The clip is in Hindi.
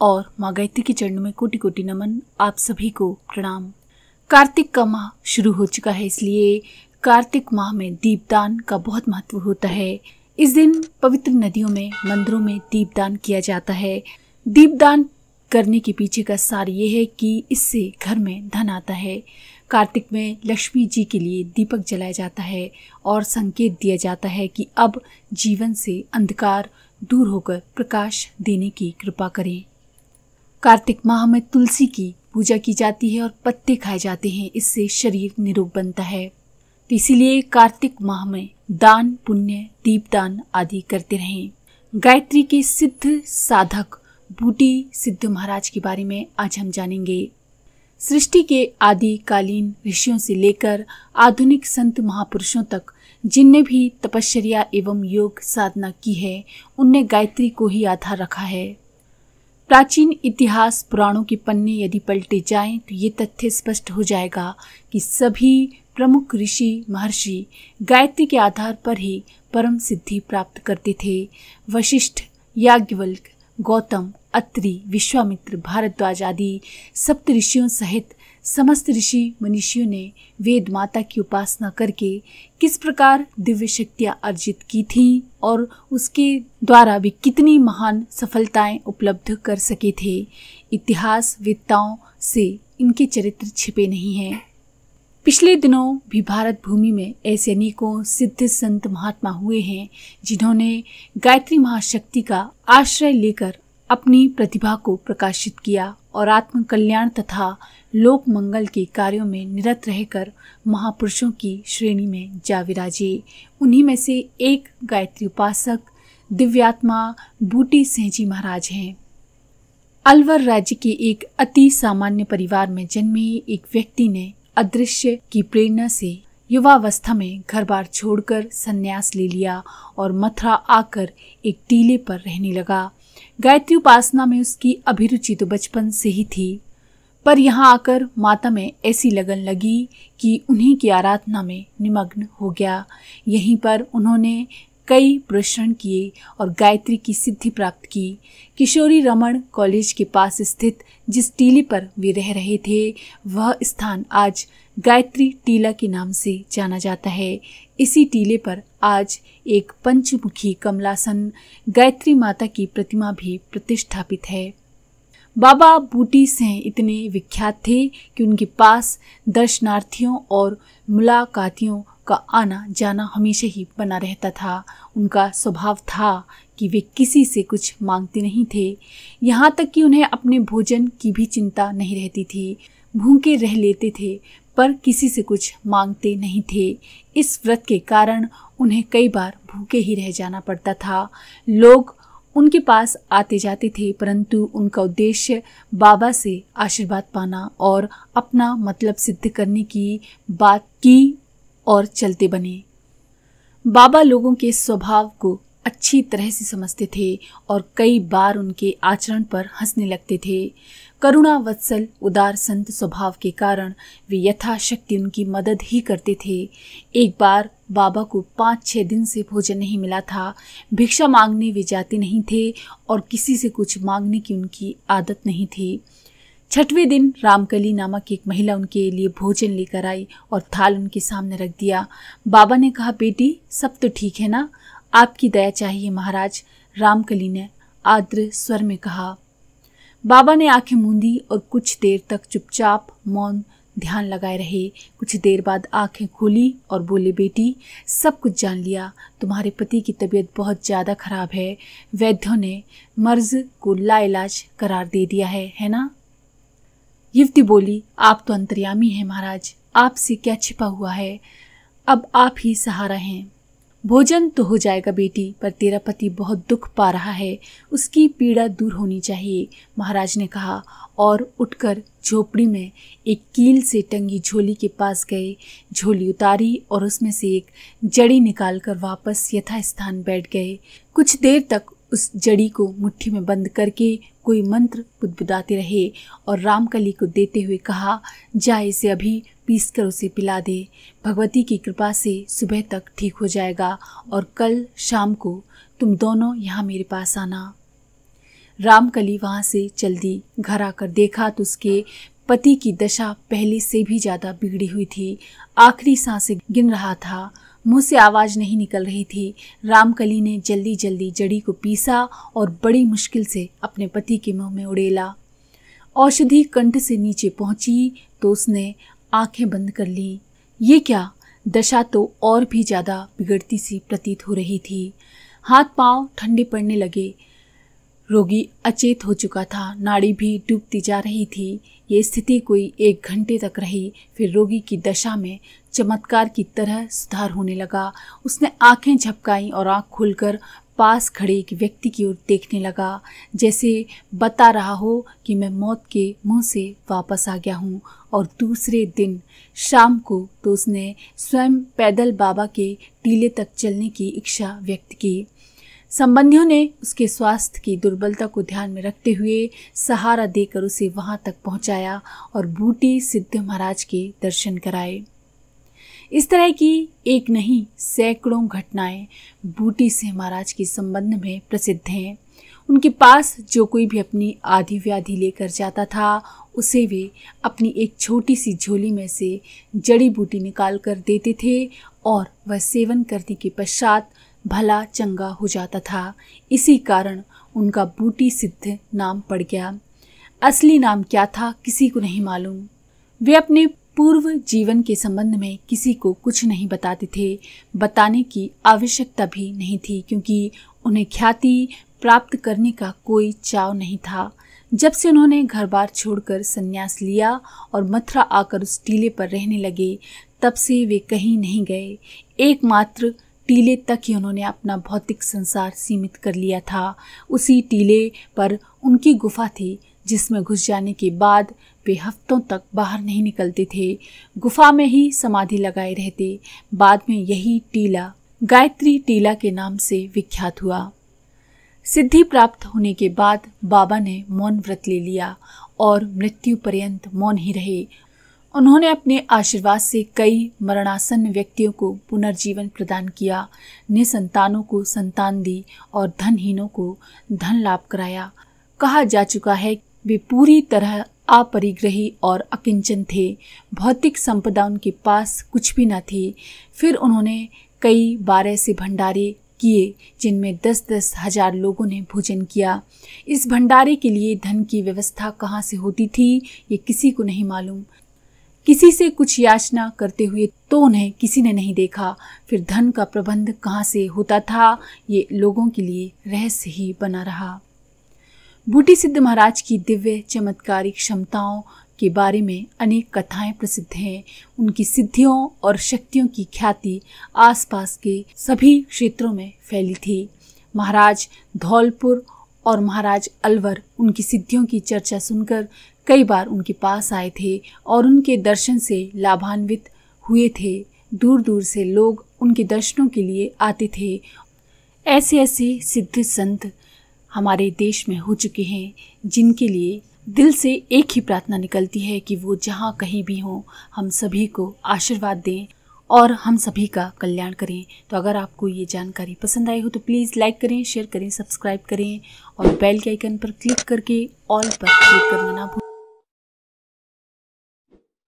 और माँ गायत्री के चरणों में कोटि कोटि नमन आप सभी को प्रणाम कार्तिक का माह शुरू हो चुका है इसलिए कार्तिक माह में दीपदान का बहुत महत्व होता है इस दिन पवित्र नदियों में मंदिरों में दीपदान किया जाता है दीपदान करने के पीछे का सार ये है कि इससे घर में धन आता है कार्तिक में लक्ष्मी जी के लिए दीपक जलाया जाता है और संकेत दिया जाता है कि अब जीवन से अंधकार दूर होकर प्रकाश देने की कृपा करें कार्तिक माह में तुलसी की पूजा की जाती है और पत्ते खाए जाते हैं इससे शरीर निरोग बनता है तो इसीलिए कार्तिक माह में दान पुण्य दीपदान आदि करते रहें गायत्री के सिद्ध साधक बूटी सिद्ध महाराज के बारे में आज हम जानेंगे सृष्टि के आदिकालीन ऋषियों से लेकर आधुनिक संत महापुरुषों तक जिनने भी तपश्चर्या एवं योग साधना की है उनने गायत्री को ही आधार रखा है प्राचीन इतिहास पुराणों के पन्ने यदि पलटे जाएं तो ये तथ्य स्पष्ट हो जाएगा कि सभी प्रमुख ऋषि महर्षि गायत्री के आधार पर ही परम सिद्धि प्राप्त करते थे वशिष्ठ याज्ञवल्क गौतम अत्रि विश्वामित्र भारद्वाज आदि सप्त ऋषियों सहित समस्त ऋषि मनीषियों ने वेद माता की उपासना करके किस प्रकार दिव्य शक्तियाँ अर्जित की थीं और उसके द्वारा भी कितनी महान सफलताएं उपलब्ध कर सके थे इतिहास वेदताओं से इनके चरित्र छिपे नहीं हैं पिछले दिनों भी भारत भूमि में ऐसे अनेकों सिद्ध संत महात्मा हुए हैं जिन्होंने गायत्री महाशक्ति का आश्रय लेकर अपनी प्रतिभा को प्रकाशित किया और आत्म कल्याण तथा लोक मंगल के कार्यों में निरत रहकर महापुरुषों की श्रेणी में जा विराजे उन्हीं में से एक गायत्री उपासक दिव्यात्मा बूटी सिंह जी महाराज हैं अलवर राज्य के एक अति सामान्य परिवार में जन्मे एक व्यक्ति ने अदृश्य की प्रेरणा से युवावस्था में घर बार छोड़कर संन्यास ले लिया और मथुरा आकर एक टीले पर रहने लगा गायत्री उपासना में उसकी अभिरुचि तो बचपन से ही थी पर यहाँ आकर माता में ऐसी लगन लगी कि उन्हीं की आराधना में निमग्न हो गया यहीं पर उन्होंने कई प्रश्न किए और गायत्री की सिद्धि प्राप्त की किशोरी रमण कॉलेज के पास स्थित जिस टीली पर वे रह रहे थे वह स्थान आज गायत्री टीला के नाम से जाना जाता है इसी टीले पर आज एक पंचमुखी कमलासन गायत्री माता की प्रतिमा भी प्रतिष्ठापित है बाबा बूटी सिंह इतने विख्यात थे कि उनके पास दर्शनार्थियों और मुलाकातियों का आना जाना हमेशा ही बना रहता था उनका स्वभाव था कि वे किसी से कुछ मांगते नहीं थे यहाँ तक कि उन्हें अपने भोजन की भी चिंता नहीं रहती थी भूखे रह लेते थे पर किसी से कुछ मांगते नहीं थे इस व्रत के कारण उन्हें कई बार भूखे ही रह जाना पड़ता था लोग उनके पास आते जाते थे परंतु उनका उद्देश्य बाबा से आशीर्वाद पाना और अपना मतलब सिद्ध करने की बात की और चलते बने बाबा लोगों के स्वभाव को अच्छी तरह से समझते थे और कई बार उनके आचरण पर हंसने लगते थे करुणा वत्सल उदार संत स्वभाव के कारण वे यथाशक्ति उनकी मदद ही करते थे एक बार बाबा को पाँच छः दिन से भोजन नहीं मिला था भिक्षा मांगने वे जाते नहीं थे और किसी से कुछ मांगने की उनकी आदत नहीं थी छठवें दिन रामकली नामक एक महिला उनके लिए भोजन लेकर आई और थाल उनके सामने रख दिया बाबा ने कहा बेटी सब तो ठीक है ना आपकी दया चाहिए महाराज रामकली ने आर्द्र स्वर में कहा बाबा ने आंखें मूंदी और कुछ देर तक चुपचाप मौन ध्यान लगाए रहे कुछ देर बाद आंखें खोली और बोले बेटी सब कुछ जान लिया तुम्हारे पति की तबीयत बहुत ज़्यादा खराब है वैद्यों ने मर्ज को लाइलाज करार दे दिया है है ना युवती बोली आप तो अंतर्यामी हैं महाराज आपसे क्या छिपा हुआ है अब आप ही सहारा हैं भोजन तो हो जाएगा बेटी पर तेरा पति बहुत दुख पा रहा है उसकी पीड़ा दूर होनी चाहिए महाराज ने कहा और उठकर झोपड़ी में एक कील से टंगी झोली के पास गए झोली उतारी और उसमें से एक जड़ी निकालकर वापस यथास्थान बैठ गए कुछ देर तक उस जड़ी को मुट्ठी में बंद करके कोई मंत्र बुदबुदाते रहे और रामकली को देते हुए कहा जा इसे अभी पीस कर उसे पिला दे भगवती की कृपा से सुबह तक ठीक हो जाएगा और कल शाम को तुम दोनों यहाँ मेरे पास आना रामकली वहाँ से चल दी घर आकर देखा तो उसके पति की दशा पहले से भी ज़्यादा बिगड़ी हुई थी आखिरी सांसें गिन रहा था मुंह से आवाज़ नहीं निकल रही थी रामकली ने जल्दी जल्दी जड़ी को पीसा और बड़ी मुश्किल से अपने पति के मुंह में उड़ेला औषधि कंठ से नीचे पहुंची तो उसने आंखें बंद कर ली ये क्या दशा तो और भी ज़्यादा बिगड़ती सी प्रतीत हो रही थी हाथ पांव ठंडे पड़ने लगे रोगी अचेत हो चुका था नाड़ी भी डूबती जा रही थी ये स्थिति कोई एक घंटे तक रही फिर रोगी की दशा में चमत्कार की तरह सुधार होने लगा उसने आंखें झपकाई और आंख खुलकर पास खड़े एक व्यक्ति की ओर देखने लगा जैसे बता रहा हो कि मैं मौत के मुंह से वापस आ गया हूँ और दूसरे दिन शाम को तो उसने स्वयं पैदल बाबा के टीले तक चलने की इच्छा व्यक्त की संबंधियों ने उसके स्वास्थ्य की दुर्बलता को ध्यान में रखते हुए सहारा देकर उसे वहां तक पहुंचाया और बूटी सिद्ध महाराज के दर्शन कराए इस तरह की एक नहीं सैकड़ों घटनाएं बूटी सिंह महाराज के संबंध में प्रसिद्ध हैं उनके पास जो कोई भी अपनी आधी व्याधि लेकर जाता था उसे वे अपनी एक छोटी सी झोली में से जड़ी बूटी निकाल कर देते थे और वह सेवन करने के पश्चात भला चंगा हो जाता था इसी कारण उनका बूटी सिद्ध नाम पड़ गया असली नाम क्या था किसी को नहीं मालूम वे अपने पूर्व जीवन के संबंध में किसी को कुछ नहीं बताते थे बताने की आवश्यकता भी नहीं थी क्योंकि उन्हें ख्याति प्राप्त करने का कोई चाव नहीं था जब से उन्होंने घर बार छोड़कर संन्यास लिया और मथुरा आकर उस टीले पर रहने लगे तब से वे कहीं नहीं गए एकमात्र टीले तक ही उन्होंने अपना भौतिक संसार सीमित कर लिया था उसी टीले पर उनकी गुफा थी जिसमें घुस जाने के बाद वे हफ्तों तक बाहर नहीं निकलते थे गुफा में ही समाधि लगाए रहते बाद में यही टीला गायत्री टीला के नाम से विख्यात हुआ सिद्धि प्राप्त होने के बाद बाबा ने मौन व्रत ले लिया और मृत्यु पर्यंत मौन ही रहे उन्होंने अपने आशीर्वाद से कई मरणासन व्यक्तियों को पुनर्जीवन प्रदान किया निसंतानों को संतान दी और धनहीनों को धन लाभ कराया कहा जा चुका है वे पूरी तरह अपरिग्रही और अकिंचन थे भौतिक संपदा उनके पास कुछ भी न थी फिर उन्होंने कई बार ऐसे भंडारे किए जिनमें दस दस हजार लोगों ने भोजन किया इस भंडारे के लिए धन की व्यवस्था कहाँ से होती थी ये किसी को नहीं मालूम किसी से कुछ याचना करते हुए तो उन्हें किसी ने नहीं देखा फिर धन का प्रबंध कहाँ से होता था ये लोगों के लिए रहस्य ही बना रहा बूटी सिद्ध महाराज की दिव्य चमत्कारी क्षमताओं के बारे में अनेक कथाएं प्रसिद्ध हैं उनकी सिद्धियों और शक्तियों की ख्याति आसपास के सभी क्षेत्रों में फैली थी महाराज धौलपुर और महाराज अलवर उनकी सिद्धियों की चर्चा सुनकर कई बार उनके पास आए थे और उनके दर्शन से लाभान्वित हुए थे दूर दूर से लोग उनके दर्शनों के लिए आते थे ऐसे ऐसे सिद्ध संत हमारे देश में हो चुके हैं जिनके लिए दिल से एक ही प्रार्थना निकलती है कि वो जहाँ कहीं भी हों हम सभी को आशीर्वाद दें और हम सभी का कल्याण करें तो अगर आपको ये जानकारी पसंद आई हो तो प्लीज़ लाइक करें शेयर करें सब्सक्राइब करें और बेल के आइकन पर क्लिक करके ऑल पर क्लिक करना ना भूलें